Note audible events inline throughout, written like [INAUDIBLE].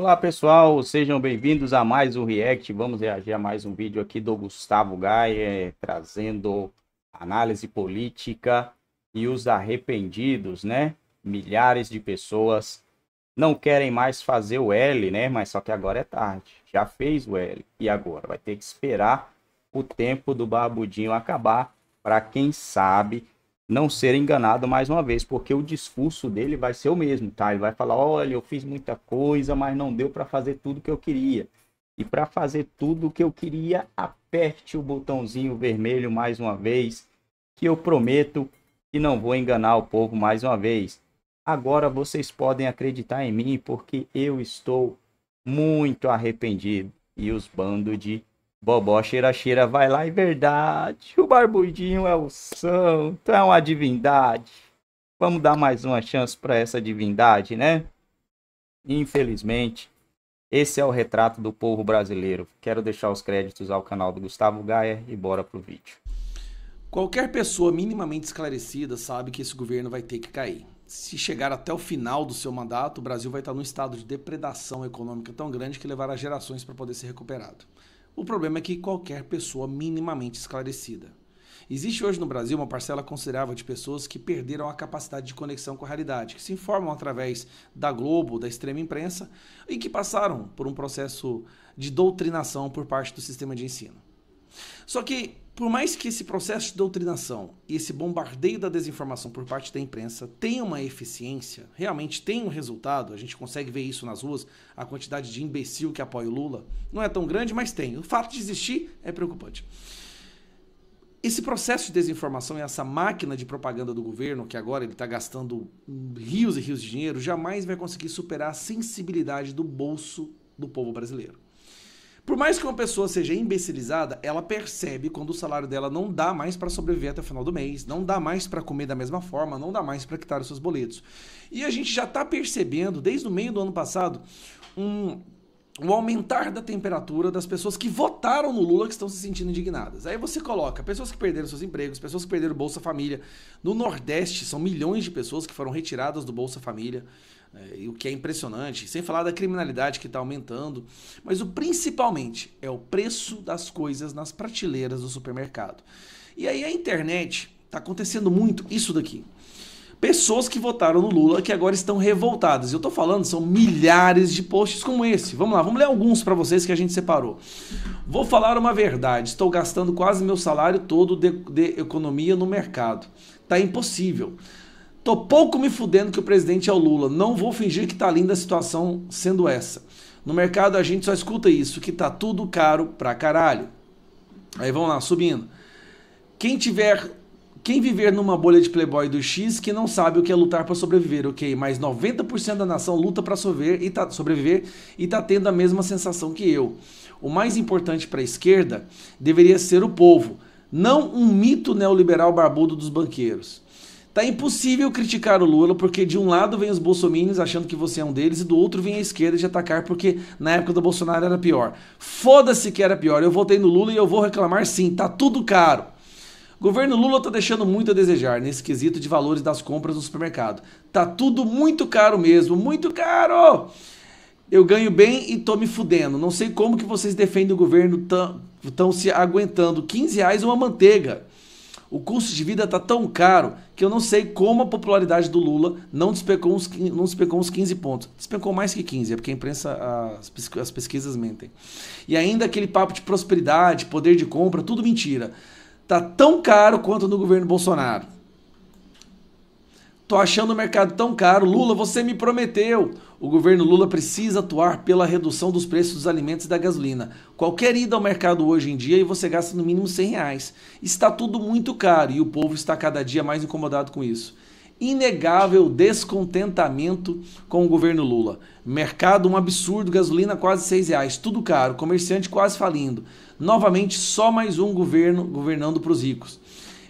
Olá pessoal, sejam bem-vindos a mais um React. Vamos reagir a mais um vídeo aqui do Gustavo Gaia, trazendo análise política e os arrependidos, né? Milhares de pessoas não querem mais fazer o L, né? Mas só que agora é tarde, já fez o L e agora vai ter que esperar o tempo do barbudinho acabar para quem sabe não ser enganado mais uma vez, porque o discurso dele vai ser o mesmo, tá? Ele vai falar: olha, eu fiz muita coisa, mas não deu para fazer tudo que eu queria. E para fazer tudo o que eu queria, aperte o botãozinho vermelho mais uma vez, que eu prometo que não vou enganar o povo mais uma vez. Agora vocês podem acreditar em mim, porque eu estou muito arrependido. E os bandos de Bobó cheira cheira, vai lá, é verdade. O barbudinho é o santo, é uma divindade. Vamos dar mais uma chance para essa divindade, né? Infelizmente, esse é o retrato do povo brasileiro. Quero deixar os créditos ao canal do Gustavo Gaia e bora pro vídeo. Qualquer pessoa minimamente esclarecida sabe que esse governo vai ter que cair. Se chegar até o final do seu mandato, o Brasil vai estar num estado de depredação econômica tão grande que levará gerações para poder ser recuperado. O problema é que qualquer pessoa minimamente esclarecida. Existe hoje no Brasil uma parcela considerável de pessoas que perderam a capacidade de conexão com a realidade, que se informam através da Globo, da extrema imprensa e que passaram por um processo de doutrinação por parte do sistema de ensino. Só que por mais que esse processo de doutrinação e esse bombardeio da desinformação por parte da imprensa tenha uma eficiência, realmente tem um resultado, a gente consegue ver isso nas ruas, a quantidade de imbecil que apoia o Lula não é tão grande, mas tem. O fato de existir é preocupante. Esse processo de desinformação e essa máquina de propaganda do governo, que agora ele está gastando rios e rios de dinheiro, jamais vai conseguir superar a sensibilidade do bolso do povo brasileiro. Por mais que uma pessoa seja imbecilizada, ela percebe quando o salário dela não dá mais para sobreviver até o final do mês, não dá mais para comer da mesma forma, não dá mais para quitar os seus boletos. E a gente já está percebendo, desde o meio do ano passado, um, um aumentar da temperatura das pessoas que votaram no Lula que estão se sentindo indignadas. Aí você coloca pessoas que perderam seus empregos, pessoas que perderam Bolsa Família. No Nordeste, são milhões de pessoas que foram retiradas do Bolsa Família. É, e o que é impressionante, sem falar da criminalidade que está aumentando, mas o principalmente é o preço das coisas nas prateleiras do supermercado. E aí a internet está acontecendo muito isso daqui. Pessoas que votaram no Lula que agora estão revoltadas. Eu estou falando, são milhares de posts como esse. Vamos lá, vamos ler alguns para vocês que a gente separou. Vou falar uma verdade, estou gastando quase meu salário todo de, de economia no mercado. Tá impossível. Tô pouco me fudendo que o presidente é o Lula. Não vou fingir que tá linda a situação sendo essa. No mercado a gente só escuta isso, que tá tudo caro pra caralho. Aí vamos lá, subindo. Quem tiver quem viver numa bolha de playboy do X que não sabe o que é lutar para sobreviver, ok? Mas 90% da nação luta para sobreviver e, tá, sobreviver e tá tendo a mesma sensação que eu. O mais importante para a esquerda deveria ser o povo, não um mito neoliberal barbudo dos banqueiros. Tá impossível criticar o Lula, porque de um lado vem os bolsominions achando que você é um deles, e do outro vem a esquerda de atacar, porque na época do Bolsonaro era pior. Foda-se que era pior. Eu votei no Lula e eu vou reclamar sim, tá tudo caro. governo Lula tá deixando muito a desejar nesse quesito de valores das compras no supermercado. Tá tudo muito caro mesmo, muito caro! Eu ganho bem e tô me fudendo. Não sei como que vocês defendem o governo tão, tão se aguentando. 15 reais uma manteiga. O custo de vida está tão caro que eu não sei como a popularidade do Lula não despecou uns, não despecou uns 15 pontos. Despecou mais que 15, é porque a imprensa, as, as pesquisas mentem. E ainda aquele papo de prosperidade, poder de compra, tudo mentira. Tá tão caro quanto no governo Bolsonaro. Tô achando o mercado tão caro. Lula, você me prometeu. O governo Lula precisa atuar pela redução dos preços dos alimentos e da gasolina. Qualquer ida ao mercado hoje em dia e você gasta no mínimo 100 reais. Está tudo muito caro e o povo está cada dia mais incomodado com isso. Inegável descontentamento com o governo Lula. Mercado um absurdo, gasolina quase 6 reais, tudo caro, comerciante quase falindo. Novamente, só mais um governo governando para os ricos.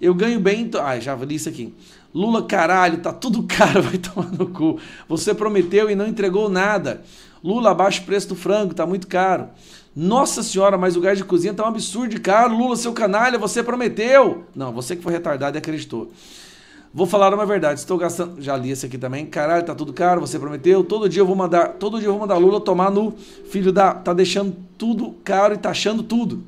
Eu ganho bem. Ah, já li isso aqui. Lula, caralho, tá tudo [LAUGHS] caro, vai tomar no cu. Você prometeu e não entregou nada. Lula, abaixa o preço do frango, tá muito caro. Nossa senhora, mas o gás de cozinha tá um absurdo de caro. Lula, seu canalha, você prometeu. Não, você que foi retardado e acreditou. Vou falar uma verdade, estou gastando. Já li esse aqui também. Caralho, tá tudo caro, você prometeu. Todo dia eu vou mandar. Todo dia eu vou mandar Lula tomar no filho da. Tá deixando tudo caro e taxando tá tudo.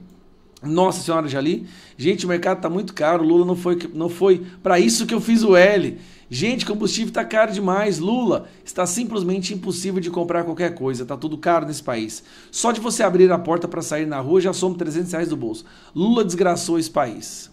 Nossa Senhora Jali. Gente, o mercado está muito caro. Lula não foi, não foi para isso que eu fiz o L. Gente, combustível está caro demais. Lula, está simplesmente impossível de comprar qualquer coisa. Está tudo caro nesse país. Só de você abrir a porta para sair na rua já somos 300 reais do bolso. Lula desgraçou esse país.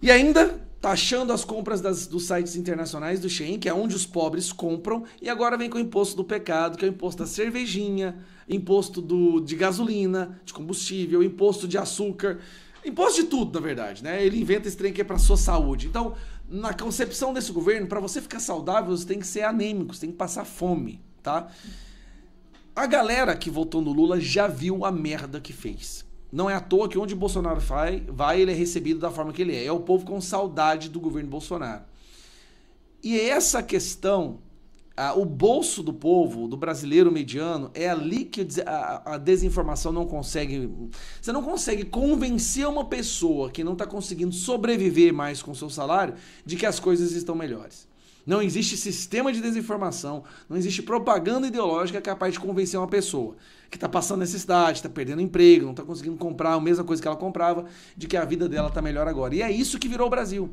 E ainda taxando as compras das, dos sites internacionais do Shein, que é onde os pobres compram, e agora vem com o imposto do pecado, que é o imposto da cervejinha, imposto do, de gasolina, de combustível, imposto de açúcar, imposto de tudo, na verdade, né? Ele inventa esse trem que é para sua saúde. Então, na concepção desse governo, para você ficar saudável, você tem que ser anêmico, você tem que passar fome, tá? A galera que votou no Lula já viu a merda que fez. Não é à toa que onde Bolsonaro vai, vai, ele é recebido da forma que ele é. É o povo com saudade do governo Bolsonaro. E é essa questão ah, o bolso do povo, do brasileiro mediano, é ali que a, a desinformação não consegue. Você não consegue convencer uma pessoa que não está conseguindo sobreviver mais com seu salário de que as coisas estão melhores. Não existe sistema de desinformação, não existe propaganda ideológica capaz de convencer uma pessoa que está passando necessidade, está perdendo emprego, não está conseguindo comprar a mesma coisa que ela comprava, de que a vida dela está melhor agora. E é isso que virou o Brasil.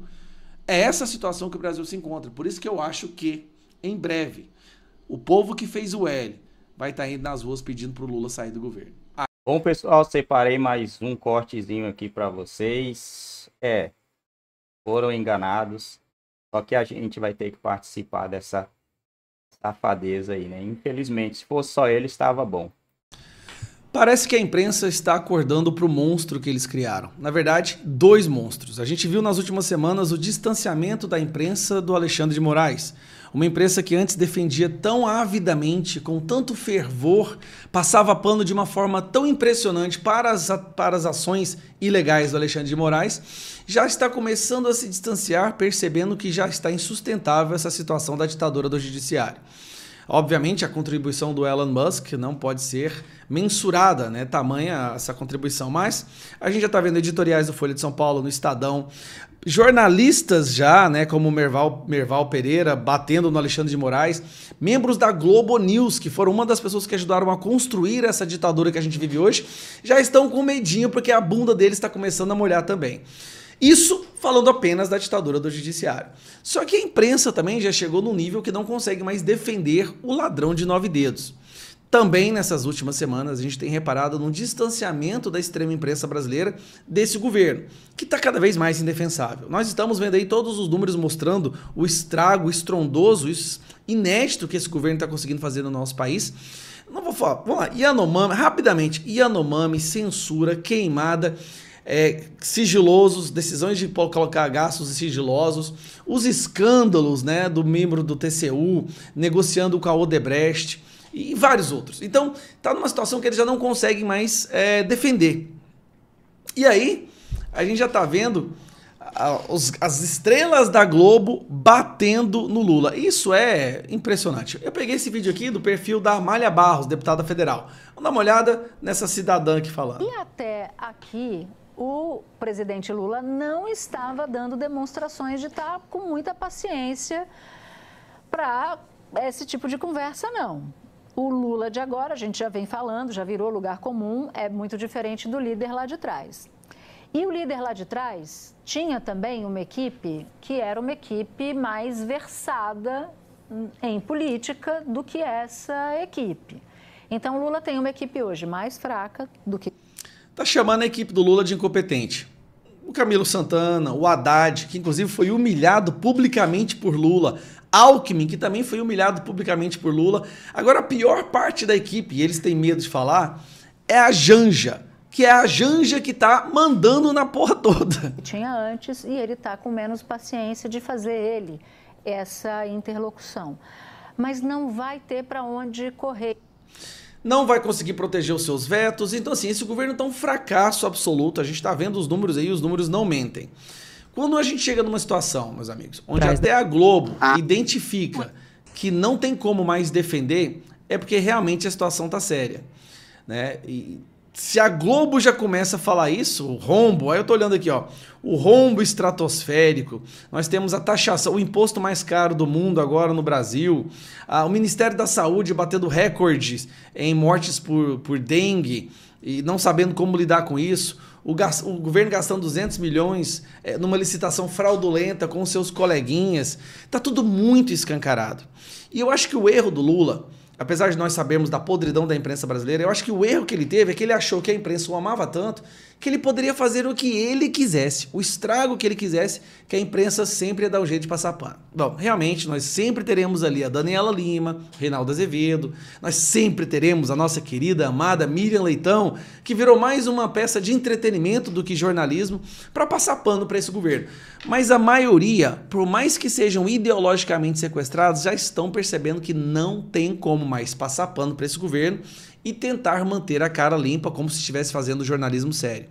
É essa situação que o Brasil se encontra. Por isso que eu acho que em breve. O povo que fez o L vai estar tá indo nas ruas pedindo para o Lula sair do governo. Ah. Bom, pessoal, separei mais um cortezinho aqui para vocês. É, foram enganados. Só que a gente vai ter que participar dessa safadeza aí, né? Infelizmente, se fosse só ele, estava bom. Parece que a imprensa está acordando para o monstro que eles criaram. Na verdade, dois monstros. A gente viu nas últimas semanas o distanciamento da imprensa do Alexandre de Moraes. Uma imprensa que antes defendia tão avidamente, com tanto fervor, passava pano de uma forma tão impressionante para as, para as ações ilegais do Alexandre de Moraes, já está começando a se distanciar, percebendo que já está insustentável essa situação da ditadura do judiciário. Obviamente, a contribuição do Elon Musk não pode ser mensurada, né? Tamanha essa contribuição. Mas a gente já está vendo editoriais do Folha de São Paulo, no Estadão, jornalistas já, né, como Merval, Merval Pereira, batendo no Alexandre de Moraes, membros da Globo News, que foram uma das pessoas que ajudaram a construir essa ditadura que a gente vive hoje, já estão com medinho porque a bunda deles está começando a molhar também. Isso falando apenas da ditadura do judiciário. Só que a imprensa também já chegou num nível que não consegue mais defender o ladrão de nove dedos. Também nessas últimas semanas a gente tem reparado num distanciamento da extrema imprensa brasileira desse governo, que está cada vez mais indefensável. Nós estamos vendo aí todos os números mostrando o estrago estrondoso, inédito que esse governo está conseguindo fazer no nosso país. Não vou falar, vamos lá, Yanomami, rapidamente, Yanomami, censura, queimada, é, sigilosos, decisões de colocar gastos sigilosos, os escândalos né, do membro do TCU negociando com a Odebrecht e vários outros. Então, está numa situação que eles já não conseguem mais é, defender. E aí, a gente já está vendo as estrelas da Globo batendo no Lula. Isso é impressionante. Eu peguei esse vídeo aqui do perfil da Amália Barros, deputada federal. Vamos dar uma olhada nessa cidadã que falando. E até aqui o presidente Lula não estava dando demonstrações de estar com muita paciência para esse tipo de conversa, não. O Lula de agora, a gente já vem falando, já virou lugar comum, é muito diferente do líder lá de trás. E o líder lá de trás tinha também uma equipe que era uma equipe mais versada em política do que essa equipe. Então, Lula tem uma equipe hoje mais fraca do que está chamando a equipe do Lula de incompetente. O Camilo Santana, o Haddad, que inclusive foi humilhado publicamente por Lula, Alckmin, que também foi humilhado publicamente por Lula. Agora, a pior parte da equipe, e eles têm medo de falar, é a Janja que é a Janja que está mandando na porra toda. Tinha antes e ele tá com menos paciência de fazer ele essa interlocução. Mas não vai ter para onde correr não vai conseguir proteger os seus vetos. Então, assim, esse governo está um fracasso absoluto. A gente está vendo os números aí, os números não mentem. Quando a gente chega numa situação, meus amigos, onde até a Globo ah. identifica que não tem como mais defender, é porque realmente a situação está séria. Né? E se a Globo já começa a falar isso, o rombo, aí eu tô olhando aqui, ó, o rombo estratosférico, nós temos a taxação, o imposto mais caro do mundo agora no Brasil, a, o Ministério da Saúde batendo recordes em mortes por, por dengue e não sabendo como lidar com isso, o, o governo gastando 200 milhões é, numa licitação fraudulenta com seus coleguinhas, tá tudo muito escancarado. E eu acho que o erro do Lula apesar de nós sabermos da podridão da imprensa brasileira, eu acho que o erro que ele teve é que ele achou que a imprensa o amava tanto que ele poderia fazer o que ele quisesse, o estrago que ele quisesse, que a imprensa sempre ia dar um jeito de passar pano. Bom, realmente, nós sempre teremos ali a Daniela Lima, Reinaldo Azevedo, nós sempre teremos a nossa querida, amada Miriam Leitão, que virou mais uma peça de entretenimento do que jornalismo, para passar pano para esse governo. Mas a maioria, por mais que sejam ideologicamente sequestrados, já estão percebendo que não tem como mais passar pano para esse governo e tentar manter a cara limpa como se estivesse fazendo jornalismo sério.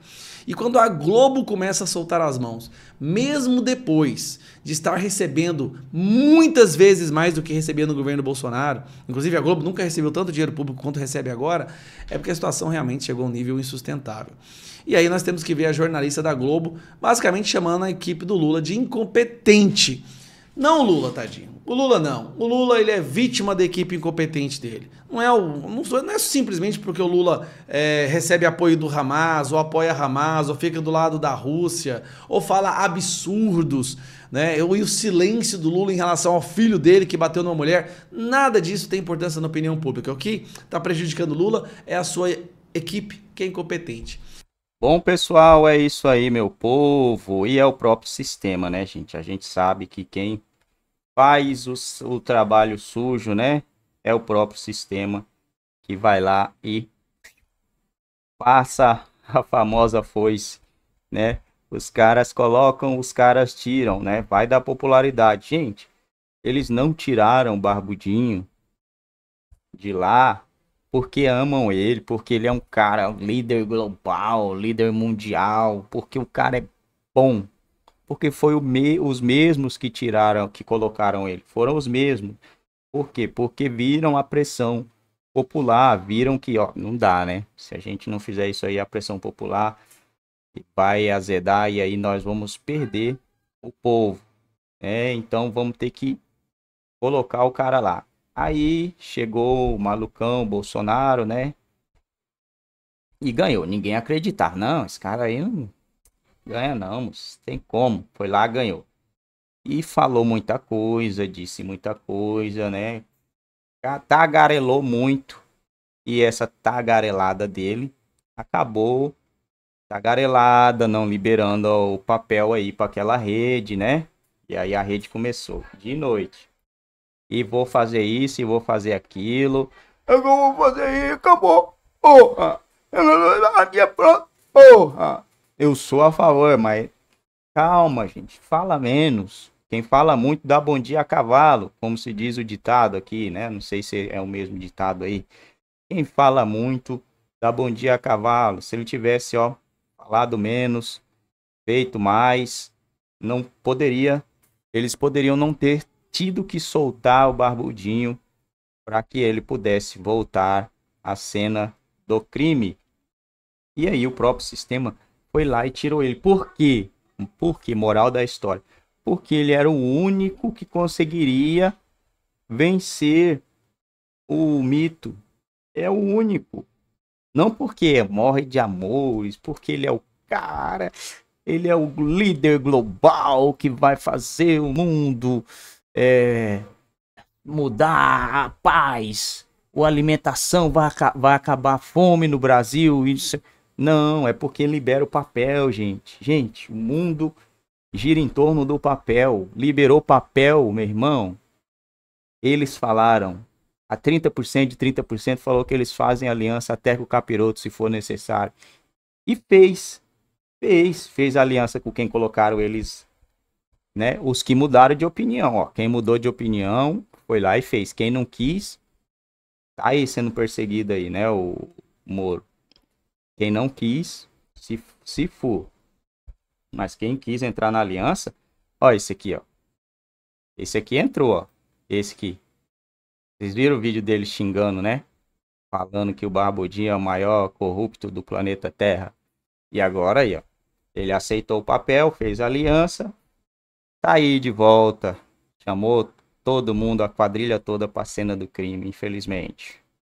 E quando a Globo começa a soltar as mãos, mesmo depois de estar recebendo muitas vezes mais do que recebia no governo Bolsonaro, inclusive a Globo nunca recebeu tanto dinheiro público quanto recebe agora, é porque a situação realmente chegou a um nível insustentável. E aí nós temos que ver a jornalista da Globo basicamente chamando a equipe do Lula de incompetente não o Lula, tadinho. O Lula não. O Lula ele é vítima da equipe incompetente dele. Não é, o, não, é simplesmente porque o Lula é, recebe apoio do Hamas, ou apoia Hamas, ou fica do lado da Rússia, ou fala absurdos, né? E o silêncio do Lula em relação ao filho dele que bateu numa mulher. Nada disso tem importância na opinião pública. O que está prejudicando o Lula é a sua equipe que é incompetente. Bom, pessoal, é isso aí, meu povo. E é o próprio sistema, né, gente? A gente sabe que quem faz o, o trabalho sujo, né, é o próprio sistema que vai lá e passa a famosa foice, né? Os caras colocam, os caras tiram, né? Vai da popularidade. Gente, eles não tiraram Barbudinho de lá porque amam ele, porque ele é um cara líder global, líder mundial, porque o cara é bom. Porque foi me, os mesmos que tiraram, que colocaram ele. Foram os mesmos. Por quê? Porque viram a pressão popular, viram que, ó, não dá, né? Se a gente não fizer isso aí, a pressão popular vai azedar e aí nós vamos perder o povo. É, então vamos ter que colocar o cara lá. Aí chegou o malucão Bolsonaro, né? E ganhou. Ninguém acreditar. Não, esse cara aí não ganha não, moço. tem como. Foi lá, ganhou. E falou muita coisa, disse muita coisa, né? Tagarelou muito. E essa tagarelada dele acabou tagarelada, não liberando o papel aí para aquela rede, né? E aí a rede começou de noite e vou fazer isso e vou fazer aquilo. Eu vou fazer isso, acabou. Porra! Eu não a minha porra! Eu sou a favor, mas calma, gente, fala menos. Quem fala muito dá bom dia a cavalo, como se diz o ditado aqui, né? Não sei se é o mesmo ditado aí. Quem fala muito dá bom dia a cavalo. Se ele tivesse, ó, falado menos, feito mais, não poderia, eles poderiam não ter tido que soltar o Barbudinho para que ele pudesse voltar à cena do crime. E aí o próprio sistema foi lá e tirou ele. Por quê? Por quê? Moral da história. Porque ele era o único que conseguiria vencer o mito. É o único. Não porque morre de amores, porque ele é o cara, ele é o líder global que vai fazer o mundo é, mudar a paz, a alimentação, vai, vai acabar a fome no Brasil. Isso... É, não, é porque libera o papel, gente. Gente, o mundo gira em torno do papel. Liberou papel, meu irmão. Eles falaram. A 30% de 30% falou que eles fazem aliança até com o capiroto, se for necessário. E fez. Fez. Fez aliança com quem colocaram eles né, os que mudaram de opinião, ó. Quem mudou de opinião foi lá e fez. Quem não quis, tá aí sendo perseguido aí, né, o Moro. Quem não quis, se, se for. Mas quem quis entrar na aliança, ó, esse aqui, ó. Esse aqui entrou, ó. Esse aqui. Vocês viram o vídeo dele xingando, né? Falando que o Barbudinho é o maior corrupto do planeta Terra. E agora aí, ó. Ele aceitou o papel, fez aliança, tá aí de volta. Chamou todo mundo, a quadrilha toda, para cena do crime, infelizmente.